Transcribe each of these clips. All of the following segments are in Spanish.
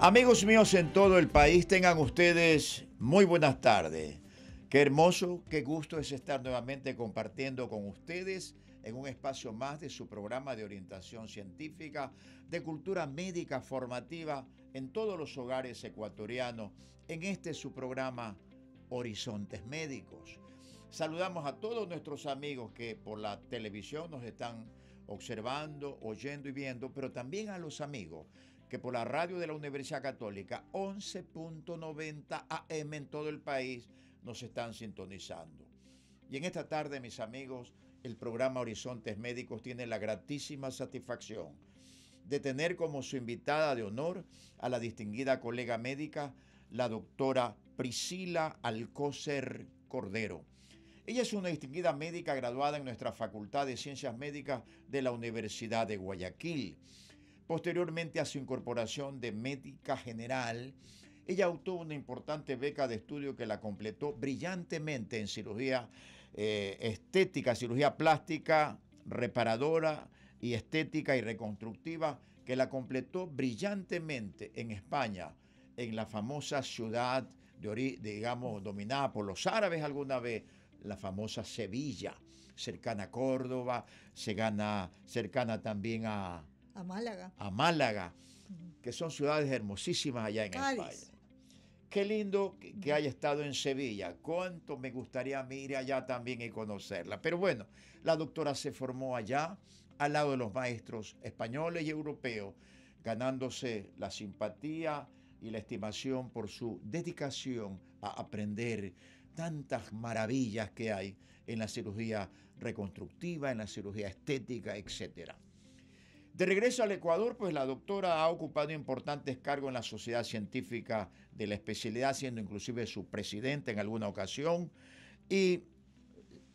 Amigos míos en todo el país, tengan ustedes muy buenas tardes. Qué hermoso, qué gusto es estar nuevamente compartiendo con ustedes en un espacio más de su programa de orientación científica, de cultura médica formativa en todos los hogares ecuatorianos, en este su programa Horizontes Médicos. Saludamos a todos nuestros amigos que por la televisión nos están observando, oyendo y viendo, pero también a los amigos que por la radio de la Universidad Católica, 11.90 AM en todo el país, nos están sintonizando. Y en esta tarde, mis amigos, el programa Horizontes Médicos tiene la gratísima satisfacción de tener como su invitada de honor a la distinguida colega médica, la doctora Priscila Alcócer Cordero. Ella es una distinguida médica graduada en nuestra Facultad de Ciencias Médicas de la Universidad de Guayaquil Posteriormente a su incorporación de médica general, ella obtuvo una importante beca de estudio que la completó brillantemente en cirugía eh, estética, cirugía plástica, reparadora y estética y reconstructiva, que la completó brillantemente en España, en la famosa ciudad, de, digamos, dominada por los árabes alguna vez, la famosa Sevilla, cercana a Córdoba, cercana también a, a Málaga. A Málaga, que son ciudades hermosísimas allá en España. Qué lindo que, haya estado en Sevilla. Cuánto me gustaría ir allá también y conocerla. Pero bueno, la doctora se formó allá, al lado de los maestros españoles y europeos, ganándose la simpatía y la estimación por su dedicación a aprender tantas maravillas que hay en la cirugía reconstructiva, en la cirugía estética, etcétera. De regreso al Ecuador, pues la doctora ha ocupado importantes cargos en la sociedad científica de la especialidad, siendo inclusive su presidente en alguna ocasión, y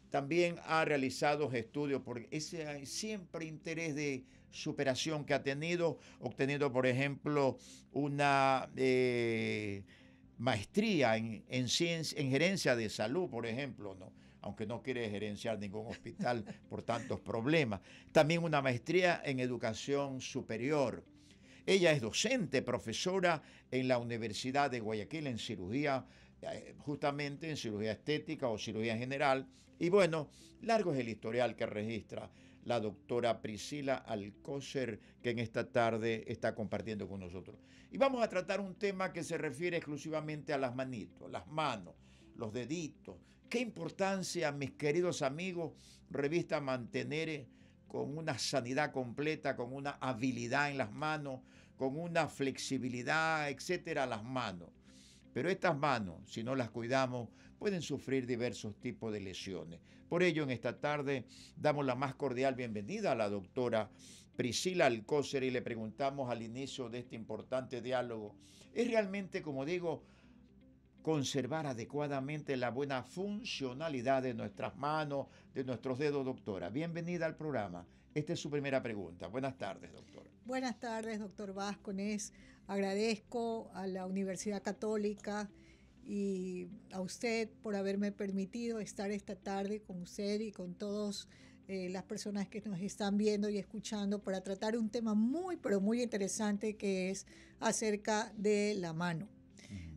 también ha realizado estudios por ese siempre interés de superación que ha tenido, obteniendo, por ejemplo, una... Eh, maestría en, en gerencia de salud, por ejemplo, ¿no? aunque no quiere gerenciar ningún hospital por tantos problemas. También una maestría en educación superior. Ella es docente, profesora en la Universidad de Guayaquil en cirugía, eh, justamente en cirugía estética o cirugía general. Y bueno, largo es el historial que registra la doctora Priscila Alcócer, que en esta tarde está compartiendo con nosotros. Y vamos a tratar un tema que se refiere exclusivamente a las manitos, las manos, los deditos, ¿Qué importancia, mis queridos amigos, revista mantener eh, con una sanidad completa, con una habilidad en las manos, con una flexibilidad, etcétera, las manos? Pero estas manos, si no las cuidamos, pueden sufrir diversos tipos de lesiones. Por ello, en esta tarde damos la más cordial bienvenida a la doctora Priscila Alcócer y le preguntamos al inicio de este importante diálogo, ¿es realmente, como digo, conservar adecuadamente la buena funcionalidad de nuestras manos, de nuestros dedos, doctora. Bienvenida al programa. Esta es su primera pregunta. Buenas tardes, doctora. Buenas tardes, doctor Vázquez. Agradezco a la Universidad Católica y a usted por haberme permitido estar esta tarde con usted y con todos eh, las personas que nos están viendo y escuchando para tratar un tema muy, pero muy interesante que es acerca de la mano.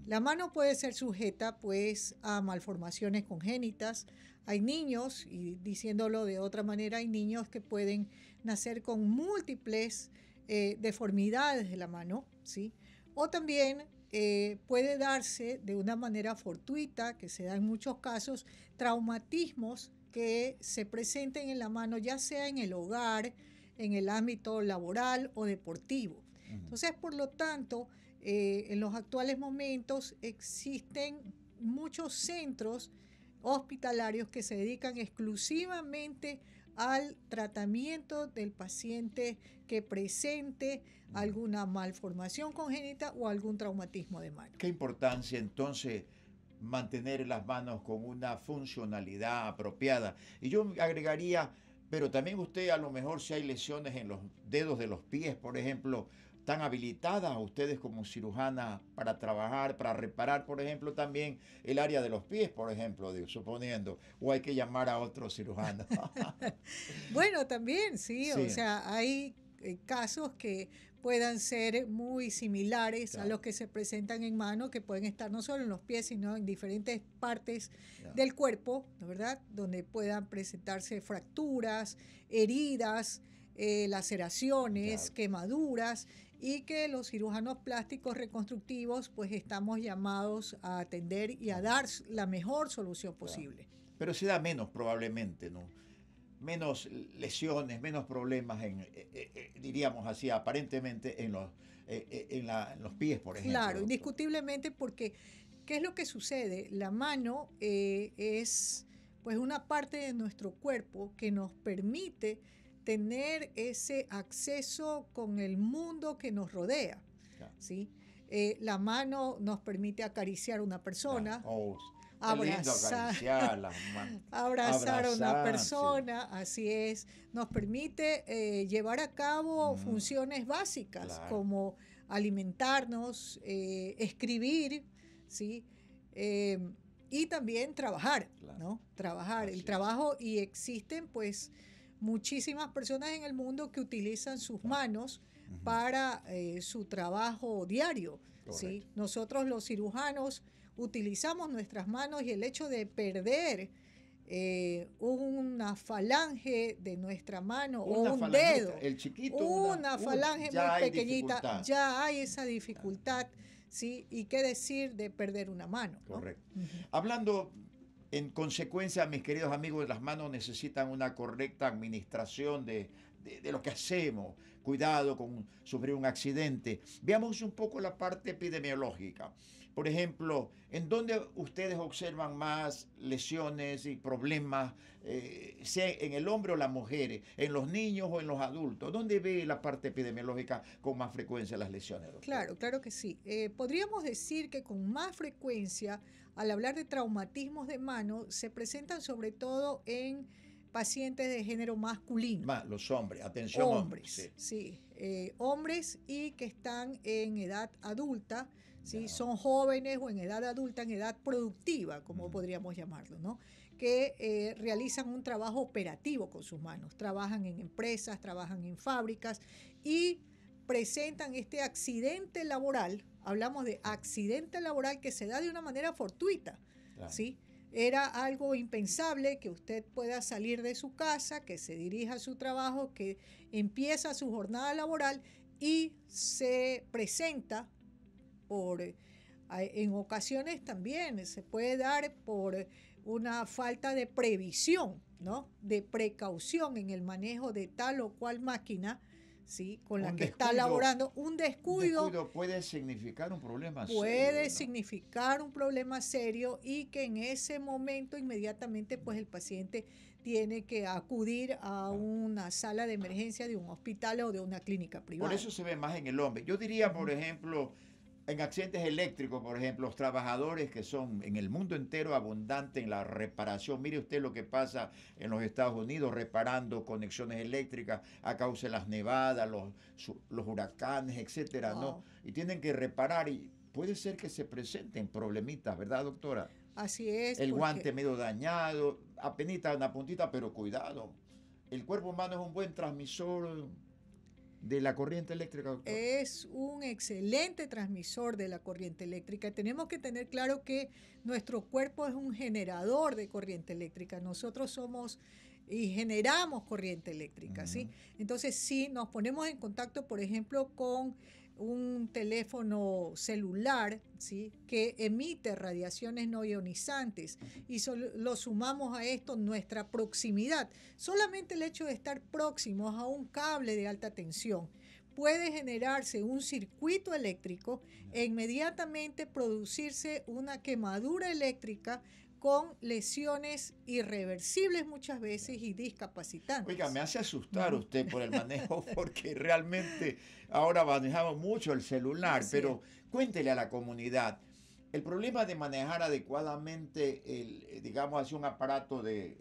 La mano puede ser sujeta pues a malformaciones congénitas. Hay niños, y diciéndolo de otra manera, hay niños que pueden nacer con múltiples eh, deformidades de la mano, ¿sí? O también eh, puede darse de una manera fortuita, que se da en muchos casos, traumatismos que se presenten en la mano, ya sea en el hogar, en el ámbito laboral o deportivo. Entonces, por lo tanto, eh, en los actuales momentos existen muchos centros hospitalarios que se dedican exclusivamente al tratamiento del paciente que presente alguna malformación congénita o algún traumatismo de mano. ¿Qué importancia entonces mantener las manos con una funcionalidad apropiada? Y yo agregaría, pero también usted a lo mejor si hay lesiones en los dedos de los pies, por ejemplo, están habilitadas ustedes como cirujanas para trabajar, para reparar, por ejemplo, también el área de los pies, por ejemplo, digo, suponiendo, o hay que llamar a otro cirujano. bueno, también, sí, o sea, hay eh, casos que puedan ser muy similares a los que se presentan en mano, que pueden estar no solo en los pies, sino en diferentes partes del cuerpo, ¿verdad? Donde puedan presentarse fracturas, heridas, eh, laceraciones, quemaduras y que los cirujanos plásticos reconstructivos pues estamos llamados a atender y a dar la mejor solución posible. Pero se da menos probablemente, ¿no? Menos lesiones, menos problemas, en, eh, eh, eh, diríamos así, aparentemente en los, en, los pies, por ejemplo. Claro, indiscutiblemente porque, ¿qué es lo que sucede? La mano es pues una parte de nuestro cuerpo que nos permite tener ese acceso con el mundo que nos rodea. Eh, la mano nos permite acariciar a una persona. Oh, abrazar, a una persona, así es, nos permite eh, llevar a cabo mm. funciones básicas como alimentarnos, eh, escribir, ¿sí? y también trabajar, ¿no? Trabajar, el trabajo y existen pues muchísimas personas en el mundo que utilizan sus manos para eh, su trabajo diario. ¿sí? Nosotros los cirujanos utilizamos nuestras manos y el hecho de perder eh, una falange de nuestra mano o un dedo, el chiquito, una, uh, falange muy pequeñita, ya hay esa dificultad. ¿sí? ¿Y qué decir de perder una mano? Correcto. Hablando en consecuencia, mis queridos amigos, las manos necesitan una correcta administración de, lo que hacemos. Cuidado con sufrir un accidente. Veamos un poco la parte epidemiológica. Por ejemplo, ¿en dónde ustedes observan más lesiones y problemas, eh, sea en el hombre o las mujeres, en los niños o en los adultos? ¿Dónde ve la parte epidemiológica con más frecuencia las lesiones? Claro, claro que sí. Eh, podríamos decir que con más frecuencia, al hablar de traumatismos de mano, se presentan sobre todo en pacientes de género masculino. Más, los hombres, atención hombres. sí, eh, hombres y que están en edad adulta son jóvenes o en edad adulta, en edad productiva, como podríamos llamarlo, ¿no? que eh, realizan un trabajo operativo con sus manos, trabajan en empresas, trabajan en fábricas y presentan este accidente laboral, hablamos de accidente laboral que se da de una manera fortuita, Era algo impensable que usted pueda salir de su casa, que se dirija a su trabajo, que empieza su jornada laboral y se presenta eh, en ocasiones también se puede dar por una falta de previsión, ¿no? De precaución en el manejo de tal o cual máquina, ¿sí? Con la que está laborando. Un descuido, descuido, puede significar un problema serio. significar un problema serio y que en ese momento inmediatamente pues el paciente tiene que acudir a ah. una sala de emergencia de un hospital o de una clínica privada. Por eso se ve más en el hombre. Yo diría, por ejemplo, en accidentes eléctricos, por ejemplo, los trabajadores que son en el mundo entero abundante en la reparación. Mire usted lo que pasa en los Estados Unidos reparando conexiones eléctricas a causa de las nevadas, los, huracanes, etcétera, ¿no? Y tienen que reparar y puede ser que se presenten problemitas, ¿verdad, doctora? Así es. El guante medio dañado, apenas una puntita, pero cuidado. El cuerpo humano es un buen transmisor de la corriente eléctrica. Doctor. Es un excelente transmisor de la corriente eléctrica. Tenemos que tener claro que nuestro cuerpo es un generador de corriente eléctrica. Nosotros somos y generamos corriente eléctrica, ¿sí? Entonces, si nos ponemos en contacto, por ejemplo, con un teléfono celular ¿sí? que emite radiaciones no ionizantes y lo sumamos a esto nuestra proximidad. Solamente el hecho de estar próximos a un cable de alta tensión puede generarse un circuito eléctrico e inmediatamente producirse una quemadura eléctrica con lesiones irreversibles muchas veces y discapacitantes. Oiga, me hace asustar usted por el manejo porque realmente ahora manejamos mucho el celular, pero cuéntele a la comunidad. El problema de manejar adecuadamente, eh, digamos, así un aparato de, eh,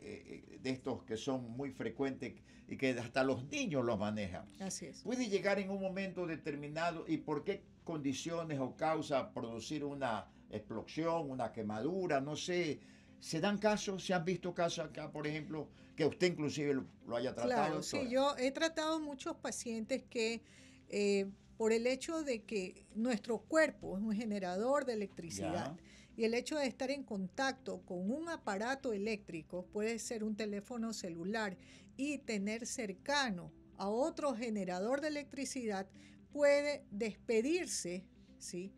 eh, de, estos que son muy frecuentes y que hasta los niños los manejan. Así es. Puede llegar en un momento determinado y por qué condiciones o causa producir una explosión, una quemadura, no sé. ¿Se dan casos? ¿Se han visto casos acá, por ejemplo, que usted inclusive lo, haya tratado? Claro, sí, yo he tratado muchos pacientes que eh, por el hecho de que nuestro cuerpo es un generador de electricidad y el hecho de estar en contacto con un aparato eléctrico, puede ser un teléfono celular, y tener cercano a otro generador de electricidad, puede despedirse, ¿sí?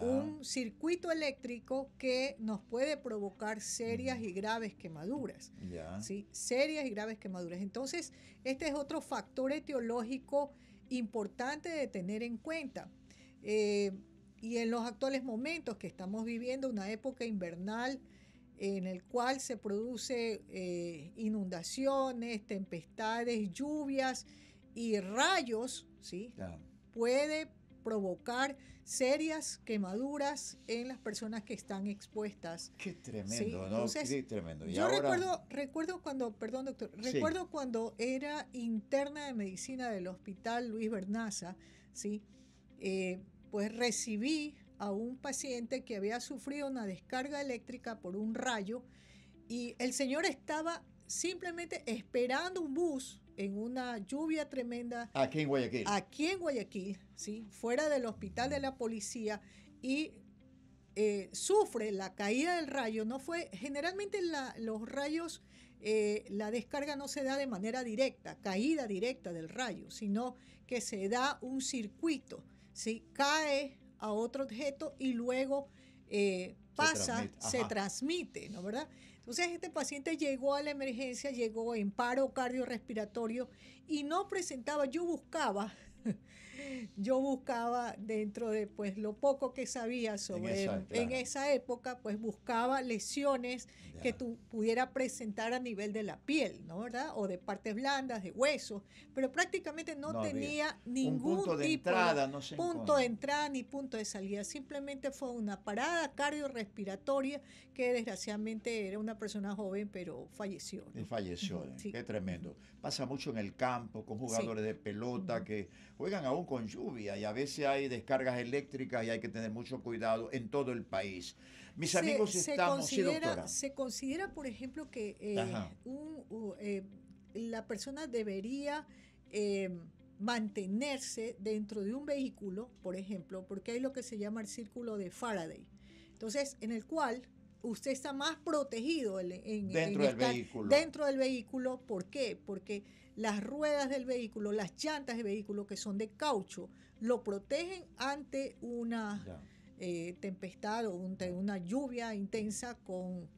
un circuito eléctrico que nos puede provocar serias y graves quemaduras. Serias y graves quemaduras. Entonces, este es otro factor etiológico importante de tener en cuenta. Eh, y en los actuales momentos que estamos viviendo, una época invernal en el cual se produce eh, inundaciones, tempestades, lluvias y rayos, ¿sí? Puede provocar serias quemaduras en las personas que están expuestas. Qué tremendo, ¿no? Qué tremendo. yo recuerdo, recuerdo cuando, perdón doctor, recuerdo cuando era interna de medicina del hospital Luis Bernaza, ¿sí? Eh, pues recibí a un paciente que había sufrido una descarga eléctrica por un rayo y el señor estaba simplemente esperando un bus en una lluvia tremenda. Aquí en Guayaquil. Aquí en Guayaquil, ¿sí? fuera del hospital de la policía y eh, sufre la caída del rayo. No fue, generalmente los rayos, eh, la descarga no se da de manera directa, caída directa del rayo, sino que se da un circuito, cae a otro objeto y luego eh, pasa, se transmite, se transmite ¿no verdad? Entonces este paciente llegó a la emergencia, llegó en paro cardiorrespiratorio y no presentaba, yo buscaba yo buscaba dentro de pues lo poco que sabía sobre en esa, época, pues buscaba lesiones que tú pudiera presentar a nivel de la piel, ¿no verdad? O de partes blandas, de huesos, pero prácticamente no, tenía ningún punto de entrada, no punto de entrada ni punto de salida, simplemente fue una parada cardiorrespiratoria que desgraciadamente era una persona joven, pero falleció. Y falleció, eh, qué tremendo. Pasa mucho en el campo con jugadores de pelota que juegan aún con lluvia y a veces hay descargas eléctricas y hay que tener mucho cuidado en todo el país. Mis amigos, estamos. Considera, se considera, por ejemplo, que eh, eh, la persona debería. Eh, mantenerse dentro de un vehículo, por ejemplo, porque hay lo que se llama el círculo de Faraday. Entonces, en el cual usted está más protegido dentro del vehículo. Dentro del vehículo, ¿por qué? Porque las ruedas del vehículo, las llantas de vehículo que son de caucho, lo protegen ante una eh, tempestad o una lluvia intensa con,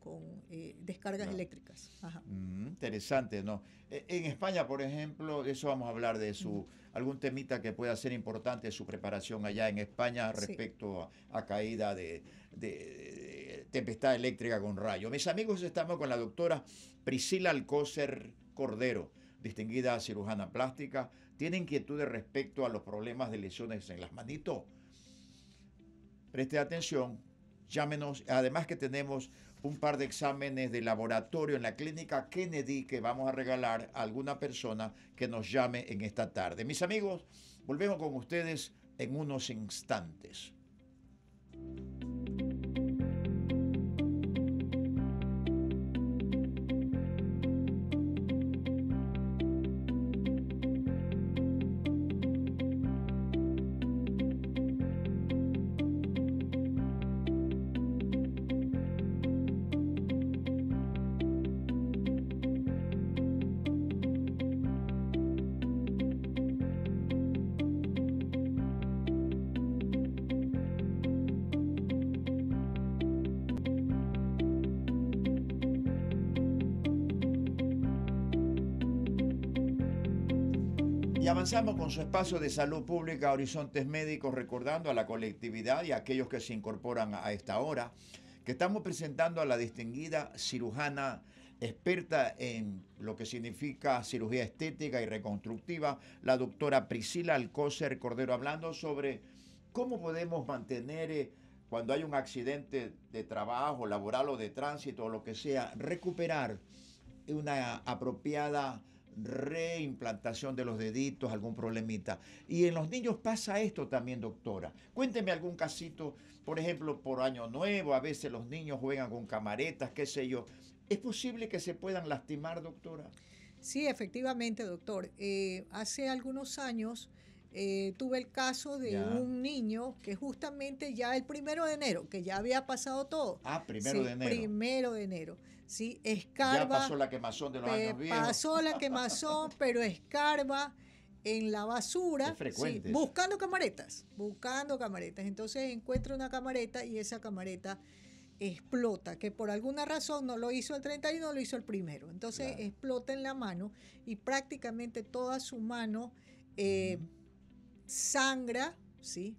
eh, descargas eléctricas. Mm, interesante, ¿no? E, en España, por ejemplo, eso vamos a hablar de su, algún temita que pueda ser importante, su preparación allá en España respecto a, caída de, tempestad eléctrica con rayo. Mis amigos, estamos con la doctora Priscila Alcócer Cordero distinguida cirujana plástica, tiene inquietudes respecto a los problemas de lesiones en las manitos. Preste atención, llámenos. Además que tenemos un par de exámenes de laboratorio en la clínica Kennedy que vamos a regalar a alguna persona que nos llame en esta tarde. Mis amigos, volvemos con ustedes en unos instantes. Y avanzamos con su espacio de salud pública Horizontes Médicos, recordando a la colectividad y a aquellos que se incorporan a esta hora, que estamos presentando a la distinguida cirujana experta en lo que significa cirugía estética y reconstructiva, la doctora Priscila Alcócer Cordero, hablando sobre cómo podemos mantener eh, cuando hay un accidente de trabajo, laboral o de tránsito o lo que sea, recuperar una apropiada reimplantación de los deditos, algún problemita. Y en los niños pasa esto también, doctora. Cuénteme algún casito, por ejemplo, por año nuevo, a veces los niños juegan con camaretas, qué sé yo. ¿Es posible que se puedan lastimar, doctora? Sí, efectivamente, doctor. Eh, hace algunos años eh, tuve el caso de un niño que justamente ya el primero de enero, que ya había pasado todo. Ah, primero de enero. Primero de enero Escarba. Ya pasó la quemazón de los años viejos. Pasó la quemazón, pero escarba en la basura, buscando camaretas, buscando camaretas. Entonces encuentra una camareta y esa camareta explota, que por alguna razón no lo hizo el 31, lo hizo el primero. Entonces explota en la mano y prácticamente toda su mano eh, sangra, ¿sí?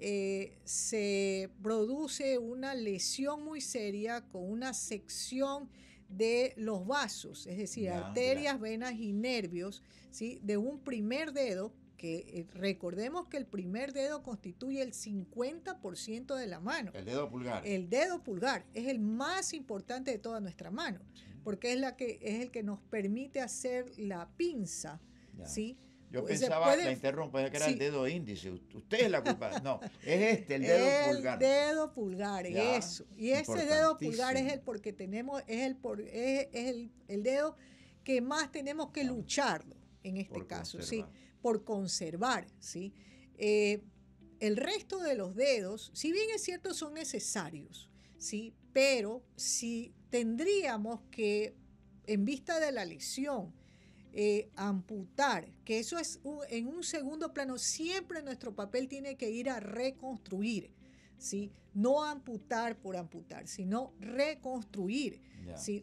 Eh, se produce una lesión muy seria con una sección de los vasos, es decir, arterias, venas y nervios, ¿sí? de un primer dedo, que eh, recordemos que el primer dedo constituye el 50% de la mano. El dedo pulgar. El dedo pulgar es el más importante de toda nuestra mano, porque es, la que, es el que nos permite hacer la pinza, ¿sí? Yo pensaba, la interrumpo, que era el dedo índice. Usted es la culpa. No, es este, el dedo pulgar. El dedo pulgar, eso. Y ese dedo pulgar es el porque tenemos, es el por, el, dedo que más tenemos que luchar en este caso, sí, por conservar, sí. Eh, el resto de los dedos, si bien es cierto, son necesarios, sí, pero si tendríamos que, en vista de la lesión, eh, amputar, que eso es en un segundo plano, siempre nuestro papel tiene que ir a reconstruir. ¿Sí? No amputar por amputar, sino reconstruir,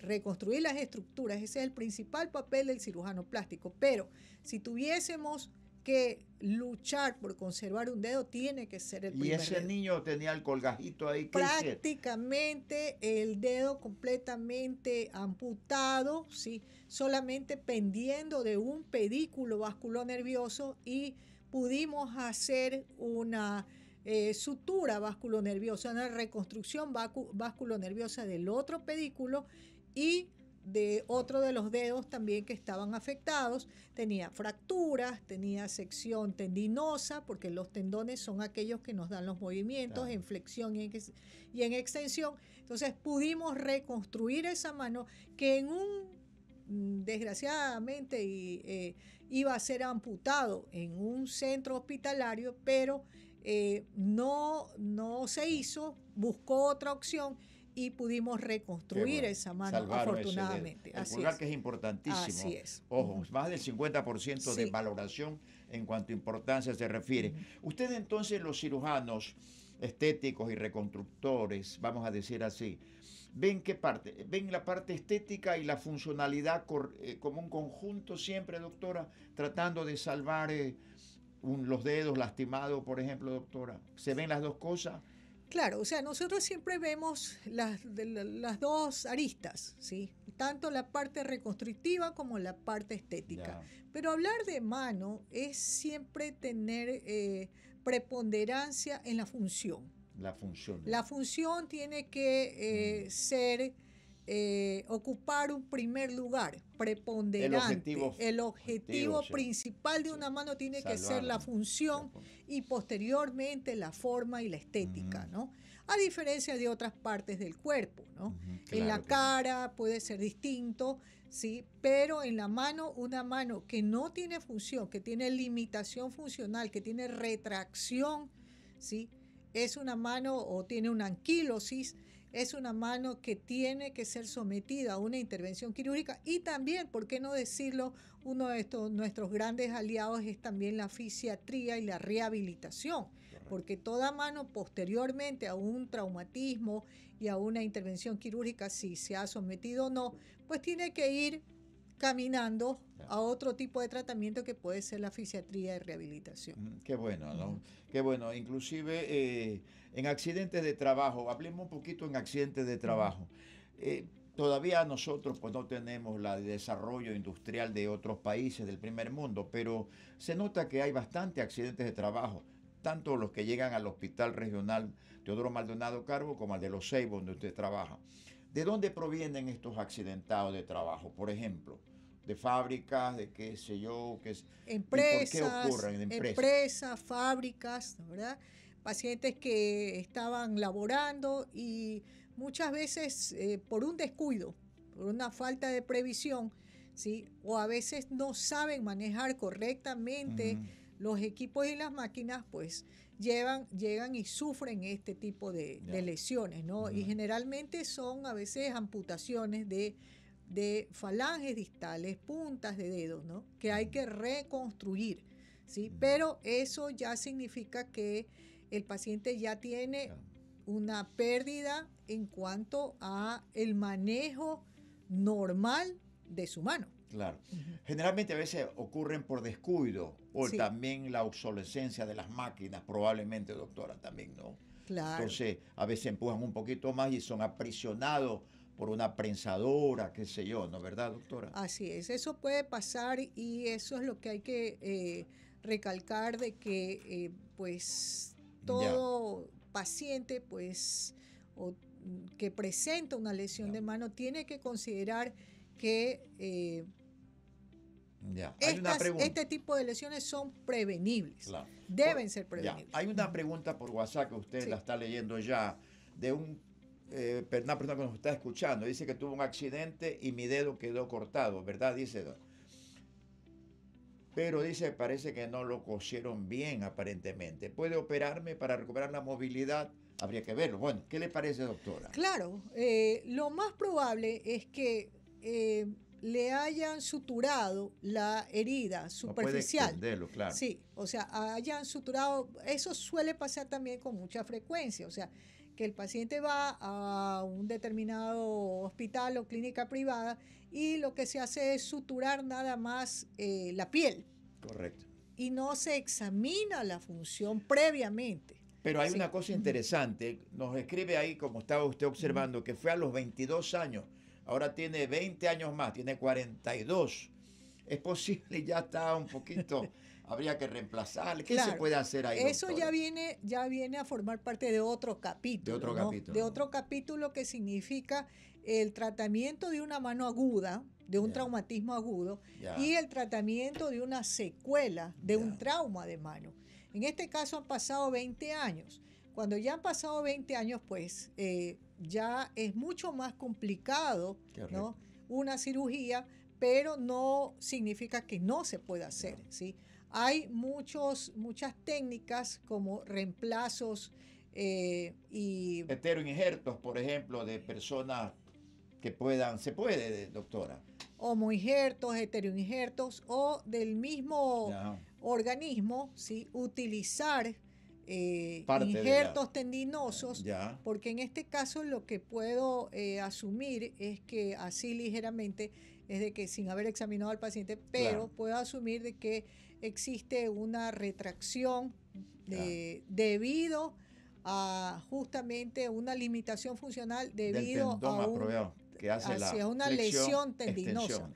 reconstruir las estructuras. Ese es el principal papel del cirujano plástico. Pero si tuviésemos que luchar por conservar un dedo tiene que ser el primer Y ese niño tenía el colgajito ahí. Prácticamente el dedo completamente amputado, sí, solamente pendiendo de un pedículo vasculonervioso y pudimos hacer una eh, sutura sutura vasculonerviosa, una reconstrucción vasculonerviosa del otro pedículo y de otro de los dedos también que estaban afectados, tenía fracturas, tenía sección tendinosa, porque los tendones son aquellos que nos dan los movimientos en flexión y en, extensión. Entonces pudimos reconstruir esa mano que en un mm, desgraciadamente eh, iba a ser amputado en un centro hospitalario, pero eh, no, no se hizo, buscó otra opción y pudimos reconstruir esa mano, afortunadamente. Así que es importantísimo. Así es. Ojo, más del 50% de valoración en cuanto a importancia se refiere. Usted entonces, los cirujanos estéticos y reconstructores, vamos a decir así, ven qué parte, ven la parte estética y la funcionalidad eh, como un conjunto siempre, doctora, tratando de salvar eh, los dedos lastimados, por ejemplo, doctora. ¿Se ven las dos cosas? Claro, o sea, nosotros siempre vemos las, las dos aristas, ¿sí? tanto la parte reconstructiva como la parte estética. Pero hablar de mano es siempre tener eh, preponderancia en la función. La función. La función tiene que eh, mm. ser eh, ocupar un primer lugar preponderante. El objetivo, principal de una mano tiene que ser la función y posteriormente la forma y la estética, ¿no? A diferencia de otras partes del cuerpo, ¿no? en la cara puede ser distinto, ¿sí? Pero en la mano, una mano que no tiene función, que tiene limitación funcional, que tiene retracción, ¿sí? Es una mano o tiene una anquilosis es una mano que tiene que ser sometida a una intervención quirúrgica y también, ¿por qué no decirlo? Uno de estos, nuestros grandes aliados es también la fisiatría y la rehabilitación, porque toda mano posteriormente a un traumatismo y a una intervención quirúrgica, si se ha sometido o no, pues tiene que ir caminando a otro tipo de tratamiento que puede ser la fisiatría y rehabilitación. Mm, qué bueno, ¿no? Qué bueno. Inclusive eh, en accidentes de trabajo, hablemos un poquito en accidentes de trabajo. Eh, todavía nosotros pues no tenemos la desarrollo industrial de otros países del primer mundo, pero se nota que hay bastante accidentes de trabajo tanto los que llegan al Hospital Regional Teodoro Maldonado Carbo como al de Los Seibos, donde usted trabaja. ¿De dónde provienen estos accidentados de trabajo? Por ejemplo, de fábricas, de qué sé yo, qué es, empresas, por qué en empresas? fábricas, ¿verdad? Pacientes que estaban laborando y muchas veces eh, por un descuido, por una falta de previsión, ¿sí? O a veces no saben manejar correctamente los equipos y las máquinas pues llevan, llegan y sufren este tipo de, lesiones, ¿no? Y generalmente son a veces amputaciones de, falanges distales, puntas de dedos, ¿no? Que hay que reconstruir, ¿sí? Pero eso ya significa que el paciente ya tiene una pérdida en cuanto a el manejo normal de su mano. Claro. Generalmente a veces ocurren por descuido o también la obsolescencia de las máquinas, probablemente, doctora, también, ¿no? Claro. Entonces, a veces empujan un poquito más y son aprisionados por una prensadora, qué sé yo, ¿no verdad, doctora? Así es, eso puede pasar y eso es lo que hay que eh, recalcar de que, eh, pues, todo paciente, pues, o, que presenta una lesión de mano tiene que considerar que eh, este tipo de lesiones son prevenibles. Deben ser prevenibles. Hay una pregunta por WhatsApp que usted la está leyendo ya, de un, eh, una persona que nos está escuchando. Dice que tuvo un accidente y mi dedo quedó cortado, ¿verdad? Dice. Pero dice, parece que no lo cosieron bien aparentemente. ¿Puede operarme para recuperar la movilidad? Habría que verlo. Bueno, ¿qué le parece, doctora? Claro, eh, lo más probable es que eh, le hayan suturado la herida superficial. claro. Sí, o sea, hayan suturado, eso suele pasar también con mucha frecuencia, o sea, que el paciente va a un determinado hospital o clínica privada y lo que se hace es suturar nada más eh, la piel. Correcto. Y no se examina la función previamente. Pero hay una cosa interesante, nos escribe ahí, como estaba usted observando, que fue a los 22 años ahora tiene 20 años más, tiene 42. Es posible, ya está un poquito, habría que reemplazarle. ¿Qué se puede hacer ahí? Eso ya viene, ya viene a formar parte de otro capítulo. De otro capítulo. De otro capítulo que significa el tratamiento de una mano aguda, de un traumatismo agudo, y el tratamiento de una secuela, de un trauma de mano. En este caso han pasado 20 años. Cuando ya han pasado 20 años, pues eh, ya es mucho más complicado ¿no? una cirugía, pero no significa que no se pueda hacer. Hay muchos, muchas técnicas como reemplazos eh, y... Heteroinjertos, por ejemplo, de personas que puedan, se puede, doctora. Homoinjertos, heteroinjertos o del mismo organismo, ¿sí? utilizar eh, injertos tendinosos, porque en este caso lo que puedo eh, asumir es que así ligeramente, es de que sin haber examinado al paciente, pero puedo asumir de que existe una retracción debido a justamente una limitación funcional debido a una lesión tendinosa.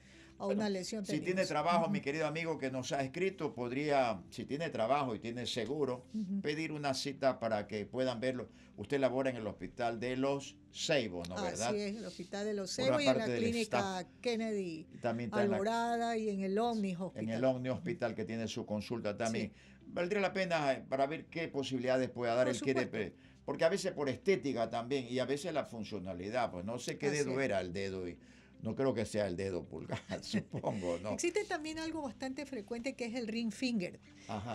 Si tiene trabajo, mi querido amigo que nos ha escrito, podría, si tiene trabajo y tiene seguro, pedir una cita para que puedan verlo. Usted labora en el hospital de los Seibo, ¿no? es ¿verdad? es, el hospital de los Seibos y en la clínica Kennedy también Alborada y en el Omni Hospital. En el Omni Hospital que tiene su consulta también. Valdría la pena eh, para ver qué posibilidades puede dar. el QDP. porque a veces por estética también y a veces la funcionalidad, pues no sé qué dedo era el dedo y no creo que sea el dedo pulgar, supongo, ¿no? Existe también algo bastante frecuente que es el ring finger.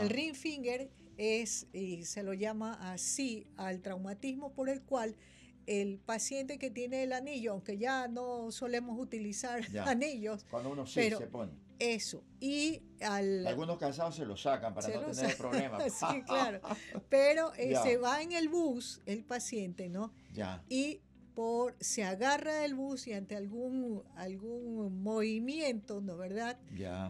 El ring finger es, y se lo llama así, al traumatismo por el cual el paciente que tiene el anillo, aunque ya no solemos utilizar anillos. Cuando uno sí se pone. Eso. Y al. Algunos casados se lo sacan para no tener problemas. sí, claro. Pero eh, se va en el bus el paciente, ¿no? Ya. Y por se agarra del bus y ante algún algún movimiento, ¿no verdad?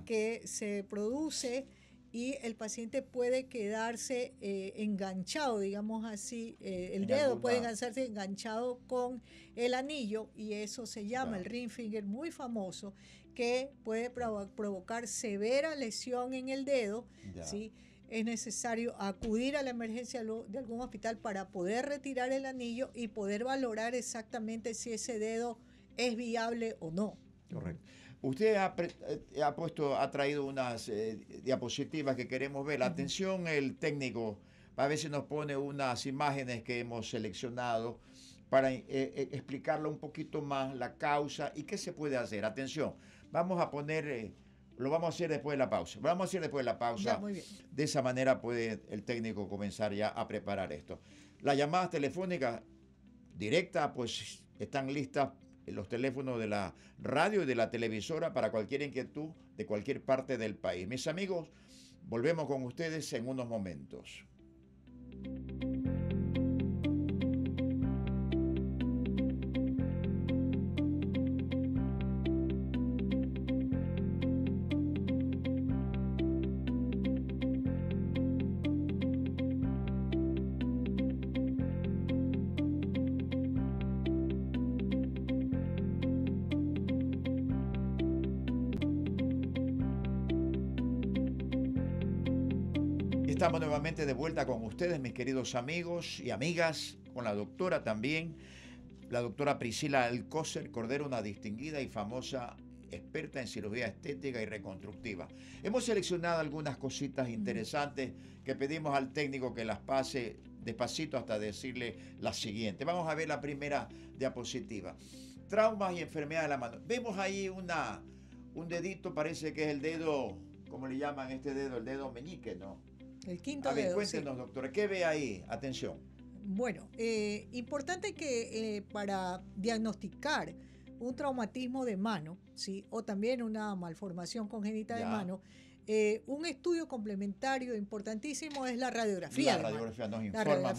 Que se produce y el paciente puede quedarse eh, enganchado, digamos así, eh, el dedo puede quedarse enganchado con el anillo y eso se llama el ring finger muy famoso que puede provocar severa lesión en el dedo, ¿sí? es necesario acudir a la emergencia de algún hospital para poder retirar el anillo y poder valorar exactamente si ese dedo es viable o no. Correcto. Usted ha, eh, puesto, ha traído unas eh, diapositivas que queremos ver. Atención, el técnico, a veces nos pone unas imágenes que hemos seleccionado para eh, explicarle un poquito más, la causa y qué se puede hacer. Atención, vamos a poner... Lo vamos a hacer después de la pausa. vamos a hacer después de la pausa. De esa manera puede el técnico comenzar ya a preparar esto. Las llamadas telefónicas directas, pues están listas en los teléfonos de la radio y de la televisora para cualquier inquietud de cualquier parte del país. Mis amigos, volvemos con ustedes en unos momentos. Estamos nuevamente de vuelta con ustedes, mis queridos amigos y amigas, con la doctora también, la doctora Priscila Alcócer Cordero, una distinguida y famosa experta en cirugía estética y reconstructiva. Hemos seleccionado algunas cositas interesantes que pedimos al técnico que las pase despacito hasta decirle la siguiente. Vamos a ver la primera diapositiva. Traumas y enfermedades de la mano. Vemos ahí una, un dedito, parece que es el dedo, ¿cómo le llaman este dedo? El dedo meñique, ¿no? El quinto a ver, Cuéntenos, doctora, ¿qué ve ahí? Atención. Bueno, eh, importante que eh, para diagnosticar un traumatismo de mano, ¿sí? o también una malformación congénita de mano, eh, un estudio complementario importantísimo es la radiografía. La radiografía nos informa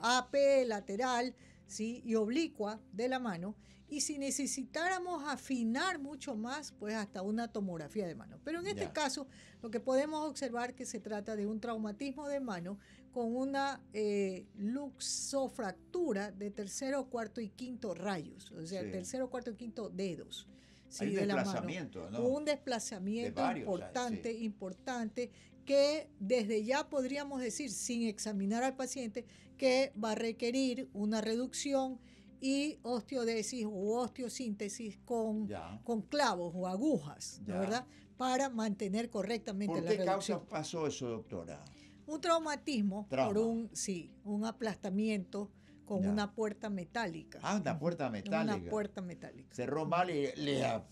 AP lateral, ¿sí? y oblicua de la mano y si necesitáramos afinar mucho más, pues hasta una tomografía de mano. Pero en este caso, lo que podemos observar que se trata de un traumatismo de mano con una eh, luxofractura de tercero, cuarto y quinto rayos, o sea, tercero, cuarto y quinto dedos. un desplazamiento, ¿no? Un desplazamiento importante, importante, que desde ya podríamos decir, sin examinar al paciente, que va a requerir una reducción y osteodesis o osteosíntesis con, con clavos o agujas, ¿verdad? Para mantener correctamente ¿Por la qué causa pasó eso, doctora? Un traumatismo por un, sí, un aplastamiento con una puerta metálica. Ah, una puerta metálica. Una puerta metálica. Cerró mal y le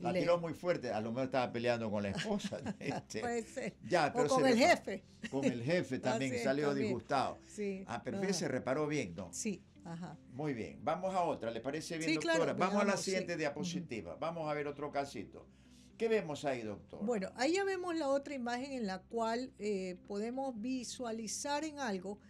la tiró muy fuerte, a lo mejor estaba peleando con la esposa. Puede ser. Ya, pero con el jefe. Con el jefe también, salió disgustado. Sí. Ah, pero ah. se reparó bien, ¿no? Sí. Muy bien, vamos a otra, ¿le parece bien, doctora? vamos a la siguiente diapositiva, vamos a ver otro casito. ¿Qué vemos ahí, doctor? Bueno, ahí ya vemos la otra imagen en la cual eh, podemos visualizar en algo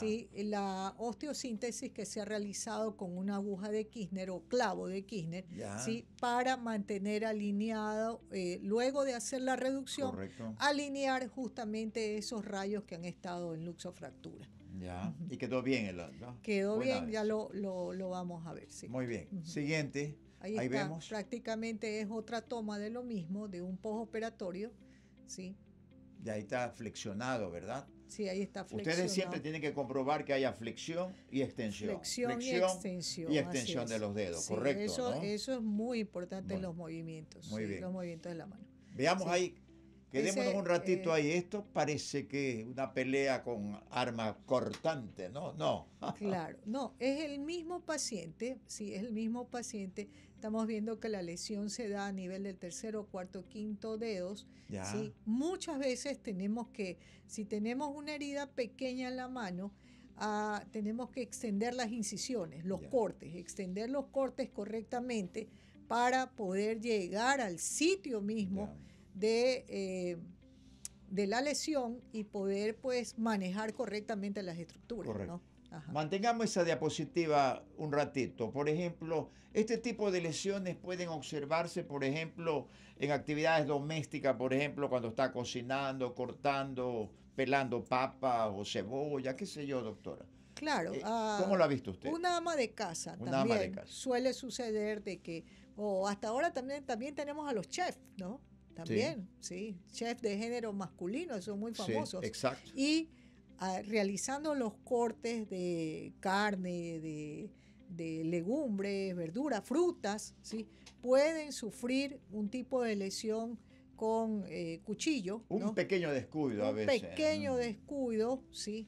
¿sí? la osteosíntesis que se ha realizado con una aguja de Kirchner o clavo de Kirchner ¿sí? para mantener alineado, eh, luego de hacer la reducción, alinear justamente esos rayos que han estado en luxofractura. Ya, y quedó bien el ¿no? Quedó bien, ya lo, lo, vamos a ver. Sí. Muy bien. Siguiente. Ahí, está. vemos. Prácticamente es otra toma de lo mismo, de un postoperatorio, ¿sí? Y ahí está flexionado, ¿verdad? Sí, ahí está flexionado. Ustedes siempre tienen que comprobar que haya flexión y extensión. Flexión, y extensión. Y extensión de los dedos, correcto. Eso, eso es muy importante en los movimientos. Los movimientos de la mano. Veamos ahí Quedémonos un ratito eh, ahí. Esto parece que una pelea con arma cortante, ¿no? No. Claro, no, es el mismo paciente, sí, es el mismo paciente. Estamos viendo que la lesión se da a nivel del tercero, cuarto, quinto dedos. ¿sí? Muchas veces tenemos que, si tenemos una herida pequeña en la mano, ah, tenemos que extender las incisiones, los cortes, extender los cortes correctamente para poder llegar al sitio mismo. Eh, de, la lesión y poder pues manejar correctamente las estructuras. Mantengamos esa diapositiva un ratito. Por ejemplo, este tipo de lesiones pueden observarse, por ejemplo, en actividades domésticas, por ejemplo, cuando está cocinando, cortando, pelando papa o cebolla, qué sé yo, doctora. Claro. Eh, ah, ¿Cómo lo ha visto usted? Una ama de casa también suele suceder de que, o hasta ahora también, también tenemos a los chefs, ¿no? también, sí. Chef de género masculino, son muy famosos, Y ah, realizando los cortes de carne, de, legumbres, verduras, frutas, ¿sí? pueden sufrir un tipo de lesión con eh, cuchillo. Un pequeño descuido a veces. Un pequeño descuido, sí,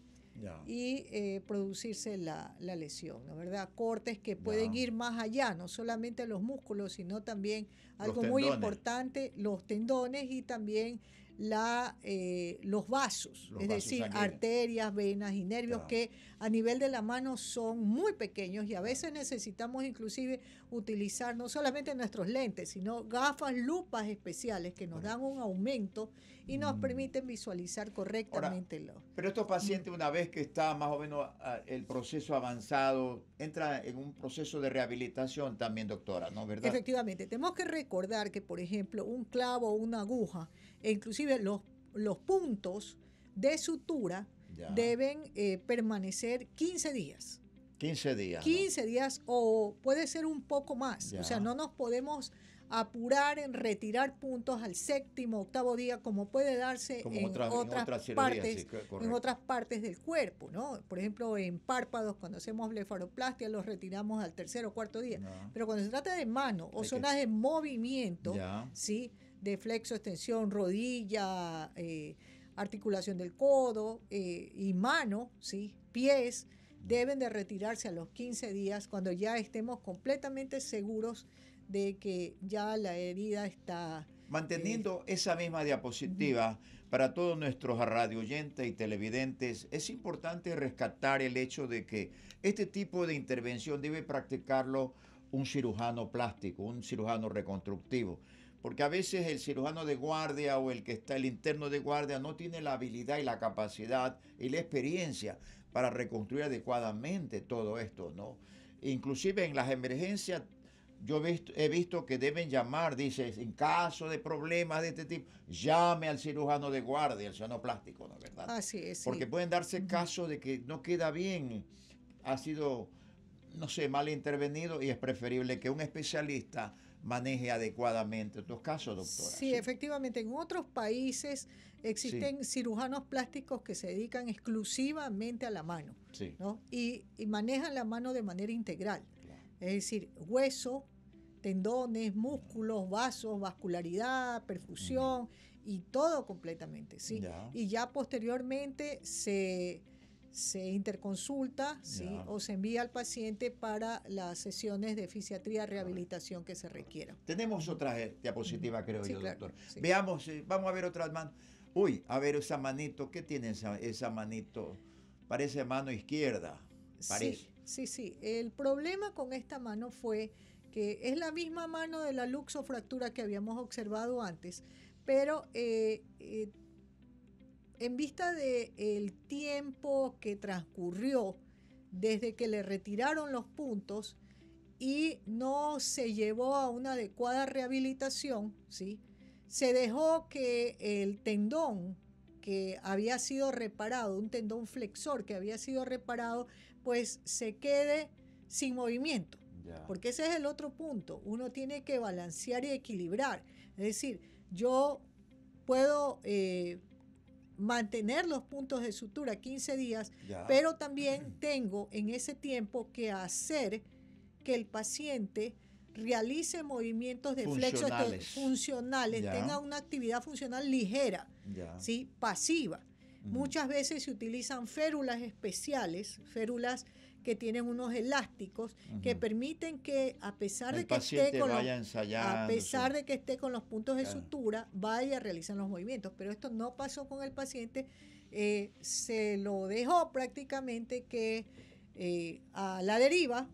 y eh, producirse la, lesión, ¿verdad? Cortes que pueden ir más allá, no solamente los músculos, sino también algo muy importante, los tendones y también la, eh, los vasos, es decir, arterias, venas y nervios que a nivel de la mano son muy pequeños y a veces necesitamos inclusive utilizar no solamente nuestros lentes, sino gafas, lupas especiales que nos dan un aumento y nos mm. permiten visualizar correctamente. pero estos pacientes mm. una vez que está más o menos ah, el proceso avanzado, entra en un proceso de rehabilitación también, doctora, ¿no? ¿Verdad? Efectivamente, tenemos que recordar que, por ejemplo, un clavo o una aguja, e inclusive los, los puntos de sutura deben eh, permanecer 15 días. 15 días. 15 días o puede ser un poco más. O sea, no nos podemos apurar en retirar puntos al séptimo, octavo día, como puede darse en, otras, partes, en otras partes del cuerpo, ¿no? Por ejemplo, en párpados, cuando hacemos blefaroplastia, los retiramos al tercer o cuarto día. Pero cuando se trata de mano o zonas de movimiento, ¿sí? de flexo, extensión, rodilla, eh, articulación del codo eh, y mano, ¿sí? pies, deben de retirarse a los 15 días cuando ya estemos completamente seguros de que ya la herida está... Manteniendo eh, esa misma diapositiva para todos nuestros radioyentes y televidentes, es importante rescatar el hecho de que este tipo de intervención debe practicarlo un cirujano plástico, un cirujano reconstructivo porque a veces el cirujano de guardia o el que está el interno de guardia no tiene la habilidad y la capacidad y la experiencia para reconstruir adecuadamente todo esto, ¿no? Inclusive en las emergencias yo he visto que deben llamar, dice, en caso de problemas de este tipo, llame al cirujano de guardia, al cirujano plástico, ¿no verdad? Así es. Sí. Porque pueden darse casos de que no queda bien, ha sido, no sé, mal intervenido y es preferible que un especialista maneje adecuadamente estos casos, doctora. Sí, efectivamente, en otros países existen cirujanos plásticos que se dedican exclusivamente a la mano sí. y, manejan la mano de manera integral, es decir, hueso, tendones, músculos, vasos, vascularidad, perfusión y todo completamente, ¿sí? Y ya posteriormente se se interconsulta o se envía al paciente para las sesiones de fisiatría, rehabilitación que se requieran. Tenemos otra eh, diapositiva, creo yo, doctor. Veamos, eh, vamos a ver otra manos. Uy, a ver esa manito, ¿qué tiene esa, manito? Parece mano izquierda, Sí, sí, El problema con esta mano fue que es la misma mano de la luxofractura que habíamos observado antes, pero eh, en vista del el tiempo que transcurrió desde que le retiraron los puntos y no se llevó a una adecuada rehabilitación, ¿sí? se dejó que el tendón que había sido reparado, un tendón flexor que había sido reparado, pues se quede sin movimiento. Porque ese es el otro punto. Uno tiene que balancear y equilibrar. Es decir, yo puedo eh, mantener los puntos de sutura 15 días, pero también tengo en ese tiempo que hacer que el paciente realice movimientos de flexo funcionales, tenga una actividad funcional ligera, ¿sí? pasiva. Muchas veces se utilizan férulas especiales, férulas que tienen unos elásticos que permiten que a pesar de que esté con los, a pesar de que esté con los puntos de sutura vaya realizando los movimientos, pero esto no pasó con el paciente, eh, se lo dejó prácticamente que eh, a la deriva,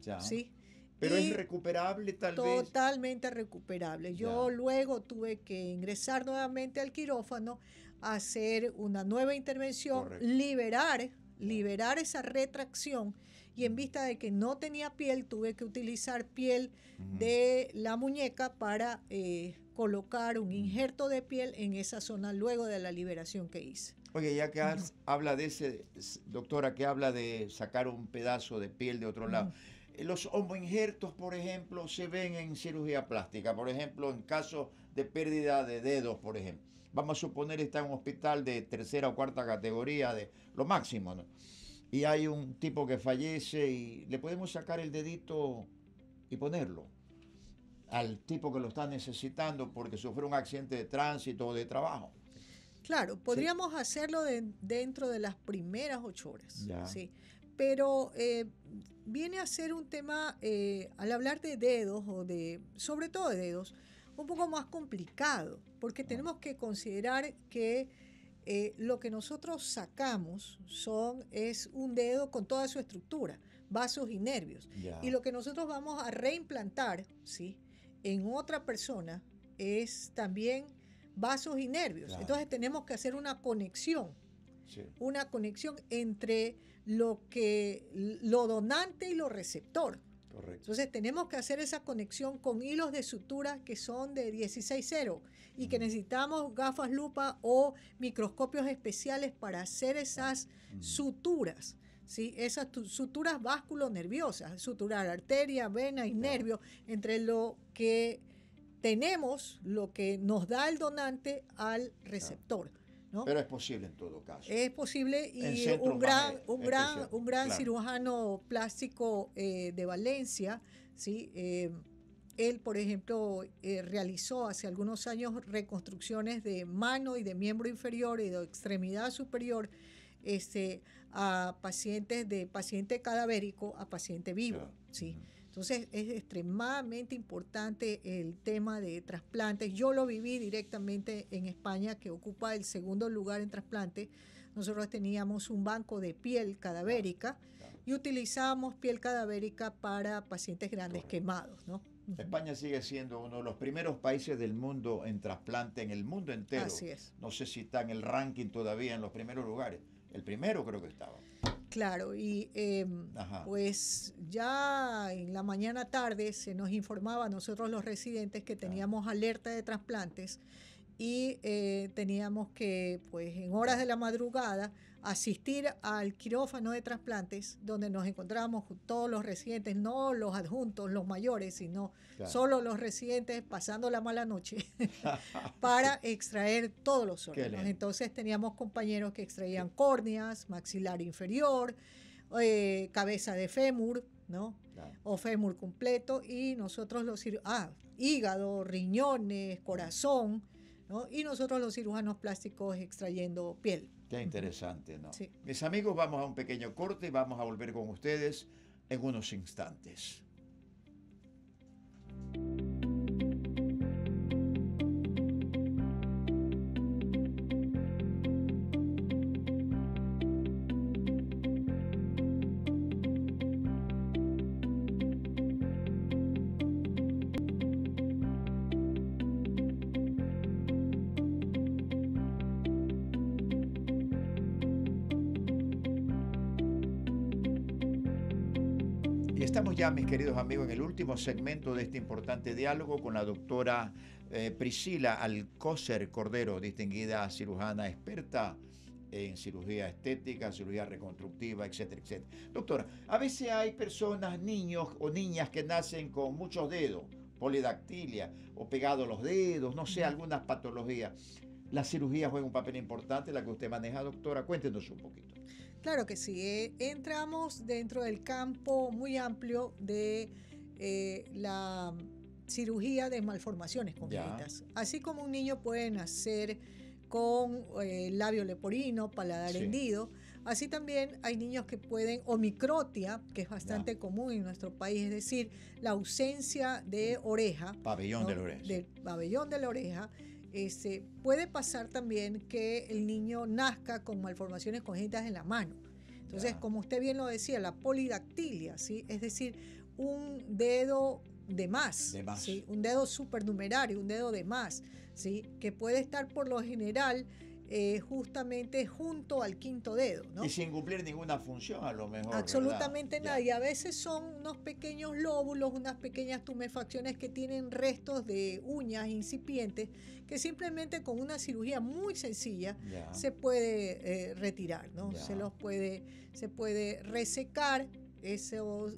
Pero es recuperable tal totalmente vez. Totalmente recuperable. Yo luego tuve que ingresar nuevamente al quirófano, hacer una nueva intervención, liberar, liberar esa retracción y en vista de que no tenía piel, tuve que utilizar piel de la muñeca para eh, colocar un injerto de piel en esa zona luego de la liberación que hice. Oye, ya que habla de ese, doctora, que habla de sacar un pedazo de piel de otro lado. Eh, los homoinjertos, por ejemplo, se ven en cirugía plástica, por ejemplo, en caso de pérdida de dedos, por ejemplo. Vamos a suponer que está en un hospital de tercera o cuarta categoría, de lo máximo, ¿no? y hay un tipo que fallece y le podemos sacar el dedito y ponerlo al tipo que lo está necesitando porque sufrió un accidente de tránsito o de trabajo. Claro, podríamos hacerlo dentro de las primeras ocho horas. Sí. Pero eh, viene a ser un tema, eh, al hablar de dedos o de, sobre todo de dedos, un poco más complicado, porque ah. tenemos que considerar que eh, lo que nosotros sacamos son, es un dedo con toda su estructura, vasos y nervios. Y lo que nosotros vamos a reimplantar ¿sí? en otra persona es también vasos y nervios. Entonces tenemos que hacer una conexión. Una conexión entre lo que lo donante y lo receptor. Entonces tenemos que hacer esa conexión con hilos de sutura que son de 16-0 y que necesitamos gafas lupa o microscopios especiales para hacer esas suturas. Esas suturas vasculonerviosas, suturar arteria, vena y nervio, entre lo que tenemos, lo que nos da el donante al receptor. Pero es posible en todo caso. Es posible y un gran, eh, cirujano plástico eh, de Valencia, ¿sí? Eh, él, por ejemplo, realizó hace algunos años reconstrucciones de mano y de miembro inferior y de extremidad superior este, a pacientes de paciente cadavérico a paciente vivo. ¿sí? Entonces es extremadamente importante el tema de trasplantes. Yo lo viví directamente en España, que ocupa el segundo lugar en trasplantes. Nosotros teníamos un banco de piel cadavérica y utilizábamos piel cadavérica para pacientes grandes quemados, España sigue siendo uno de los primeros países del mundo en trasplante en el mundo entero. Así es. No sé si está en el ranking todavía en los primeros lugares. El primero creo que estaba. Claro, y em, pues ya en la mañana tarde se nos informaba a nosotros los residentes que teníamos alerta de trasplantes y eh, teníamos que, pues en horas de la madrugada, asistir al quirófano de trasplantes, donde nos encontramos todos los residentes, no los adjuntos, los mayores, sino solo los residentes pasando la mala noche para extraer todos los órganos. Entonces teníamos compañeros que extraían córneas, maxilar inferior, eh, cabeza de fémur, ¿no? O fémur completo y nosotros los ah, hígado, riñones, corazón, ¿no? Y nosotros los cirujanos plásticos extrayendo piel. Qué interesante, ¿no? Mis amigos, vamos a un pequeño corte, y vamos a volver con ustedes en unos instantes. mis queridos amigos, en el último segmento de este importante diálogo con la doctora eh, Priscila Alcócer Cordero, distinguida cirujana experta en cirugía estética, cirugía reconstructiva, etcétera, etcétera. Doctora, a veces hay personas, niños o niñas que nacen con muchos dedos, polidactilia o pegados los dedos, no sé, algunas patologías. La cirugía juega un papel importante, la que usted maneja, doctora. Cuéntenos un poquito. Claro que sí, eh, entramos dentro del campo muy amplio de eh, la cirugía de malformaciones congénitas. Así como un niño puede nacer con eh, labio leporino, paladar hendido, así también hay niños que pueden, o microtia, que es bastante común en nuestro país, es decir, la ausencia de oreja. Pabellón de la oreja. pabellón de la oreja, este, puede pasar también que el niño nazca con malformaciones congénitas en la mano. Entonces, como usted bien lo decía, la polidactilia, ¿sí? es decir, un dedo de más, un dedo supernumerario, un dedo de más, ¿sí? que puede estar por lo general eh, justamente junto al quinto dedo. ¿no? Y sin cumplir ninguna función a lo mejor. Absolutamente nada. nadie. A veces son unos pequeños lóbulos, unas pequeñas tumefacciones que tienen restos de uñas incipientes que simplemente con una cirugía muy sencilla se puede eh, retirar, ¿no? Se los puede, se puede resecar.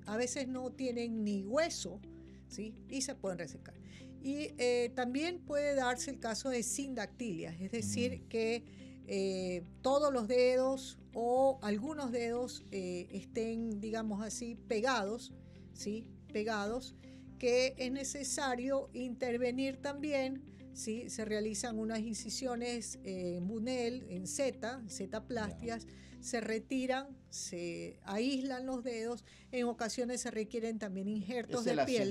a veces no tienen ni hueso, ¿sí? Y se pueden resecar. Y eh, también puede darse el caso de sindactilia, es decir, mm. que eh, todos los dedos o algunos dedos eh, estén, digamos así, pegados, ¿sí? Pegados, que es necesario intervenir también, ¿sí? Se realizan unas incisiones en bunel, en Z, Z plastias se retiran, se aíslan los dedos, en ocasiones se requieren también injertos de la piel.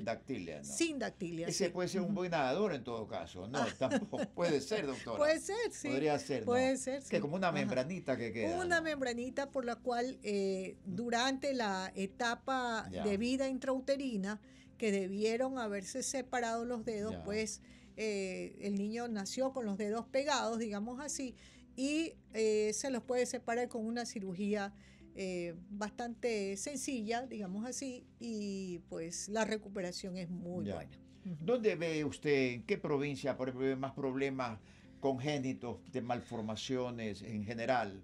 Sindactilia, ¿no? Ese sí. puede ser un buen nadador en todo caso, ¿no? Ah. Tampoco. Puede ser, doctora. Puede ser, sí. Podría ser. Puede ser. Sí. Que como una membranita que queda. Una membranita por la cual eh, mm. durante la etapa de vida intrauterina, que debieron haberse separado los dedos, pues eh, el niño nació con los dedos pegados, digamos así, y eh, se los puede separar con una cirugía eh, bastante sencilla, digamos así, y pues la recuperación es muy buena. ¿Dónde ve usted, en qué provincia, por ejemplo, más problemas congénitos de malformaciones en general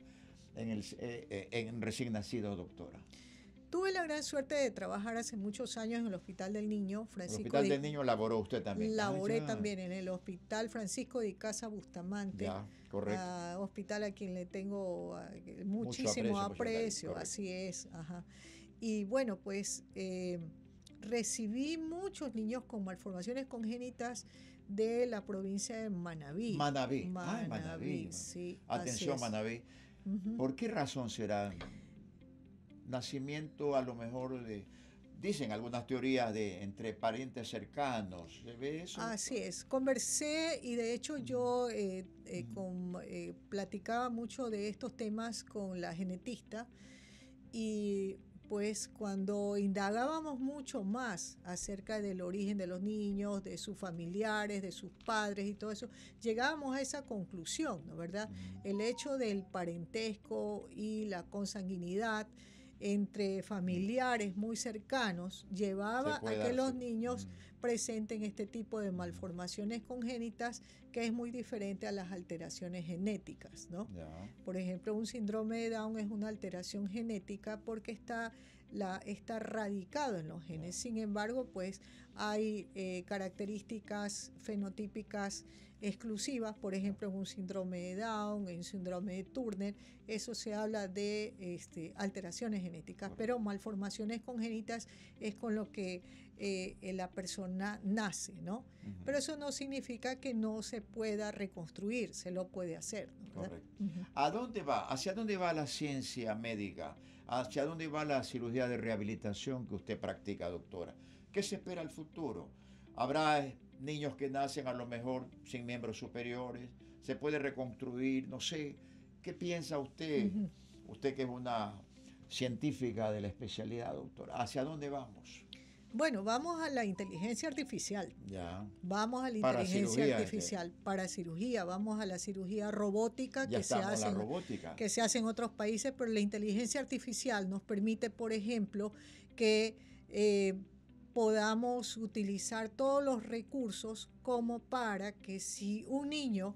en, el, eh, en recién nacidos, doctora? Tuve la gran suerte de trabajar hace muchos años en el Hospital del Niño Francisco. El Hospital del Niño laboró usted también. Ah, Laboré también en el Hospital Francisco de Casa Bustamante. Ya, correcto. Ah, hospital a quien le tengo ah, muchísimo aprecio, así es. Y bueno, pues eh, recibí muchos niños con malformaciones congénitas de la provincia de Manabí. Manabí. Ah, sí. Atención, Manabí. ¿Por qué razón será? nacimiento a lo mejor de, dicen algunas teorías de entre parientes cercanos. ve eso? Así es. Conversé y de hecho yo eh, eh, eh, platicaba mucho de estos temas con la genetista y pues cuando indagábamos mucho más acerca del origen de los niños, de sus familiares, de sus padres y todo eso, llegábamos a esa conclusión, ¿no verdad? El hecho del parentesco y la consanguinidad entre familiares muy cercanos llevaba a que los niños mm. presenten este tipo de malformaciones congénitas que es muy diferente a las alteraciones genéticas, ¿no? Por ejemplo, un síndrome de Down es una alteración genética porque está la, está radicado en los genes. Sin embargo, pues hay eh, características fenotípicas exclusivas, por ejemplo, en un síndrome de Down, en un síndrome de Turner, eso se habla de este, alteraciones genéticas, pero malformaciones congénitas es con lo que eh, la persona nace, ¿no? Pero eso no significa que no se pueda reconstruir, se lo puede hacer. Correcto. ¿A dónde va? ¿Hacia dónde va la ciencia médica? ¿Hacia dónde va la cirugía de rehabilitación que usted practica, doctora? ¿Qué se espera el futuro? ¿Habrá niños que nacen a lo mejor sin miembros superiores, se puede reconstruir, no sé. ¿Qué piensa usted, usted que es una científica de la especialidad, doctora? ¿Hacia dónde vamos? Bueno, vamos a la inteligencia artificial. Ya. Vamos a la inteligencia este. artificial para cirugía, vamos a la cirugía robótica que se hace que se hace en otros países, pero la inteligencia artificial nos permite, por ejemplo, que eh, podamos utilizar todos los recursos como para que si un niño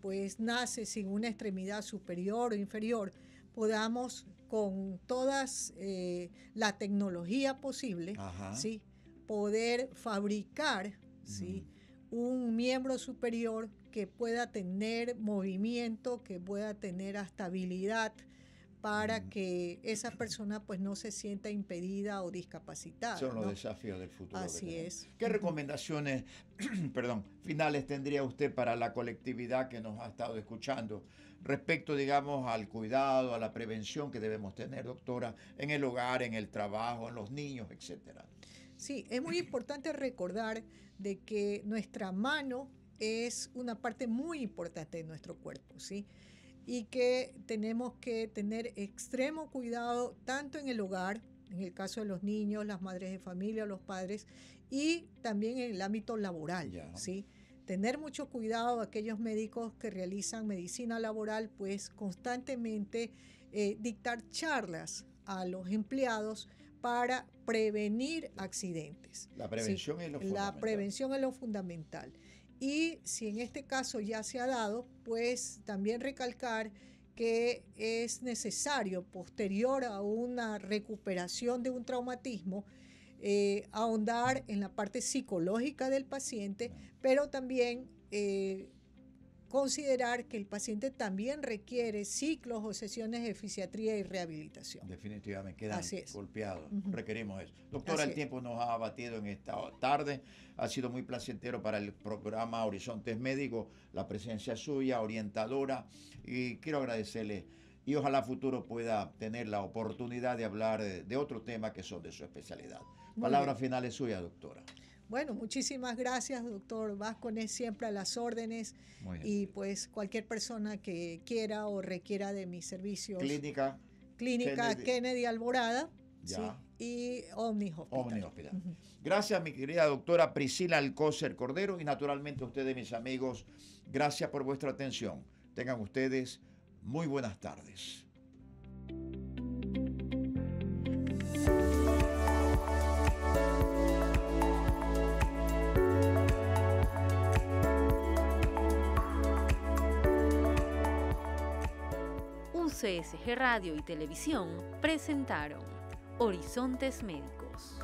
pues nace sin una extremidad superior o inferior, podamos con toda eh, la tecnología posible, poder fabricar ¿sí? un miembro superior que pueda tener movimiento, que pueda tener estabilidad para mm. que esa persona pues no se sienta impedida o discapacitada. Son los desafíos del futuro. Así es. ¿Qué recomendaciones, perdón, finales tendría usted para la colectividad que nos ha estado escuchando respecto, digamos, al cuidado, a la prevención que debemos tener, doctora, en el hogar, en el trabajo, en los niños, etcétera? Sí, es muy importante recordar de que nuestra mano es una parte muy importante de nuestro cuerpo, ¿sí? y que tenemos que tener extremo cuidado tanto en el hogar, en el caso de los niños, las madres de familia, los padres, y también en el ámbito laboral, ¿sí? Tener mucho cuidado aquellos médicos que realizan medicina laboral, pues constantemente eh, dictar charlas a los empleados para prevenir accidentes. La prevención es lo fundamental. La prevención es lo fundamental. Y si en este caso ya se ha dado, pues también recalcar que es necesario, posterior a una recuperación de un traumatismo, eh, ahondar en la parte psicológica del paciente, pero también eh, considerar que el paciente también requiere ciclos o sesiones de fisiatría y rehabilitación. Definitivamente, queda Así Requerimos eso. Doctora, el tiempo nos ha abatido en esta tarde. Ha sido muy placentero para el programa Horizontes Médicos, la presencia suya, orientadora, y quiero agradecerle y ojalá futuro pueda tener la oportunidad de hablar de, otro tema que son de su especialidad. Palabras finales suyas, doctora. Bueno, muchísimas gracias, doctor Vascones, siempre a las órdenes. Y pues cualquier persona que quiera o requiera de mis servicios. Clínica. Clínica Kennedy, Alborada. y Omni Hospital. Gracias, mi querida doctora Priscila Alcócer Cordero. Y naturalmente, ustedes, mis amigos, gracias por vuestra atención. Tengan ustedes muy buenas tardes. CSG Radio y Televisión presentaron Horizontes Médicos.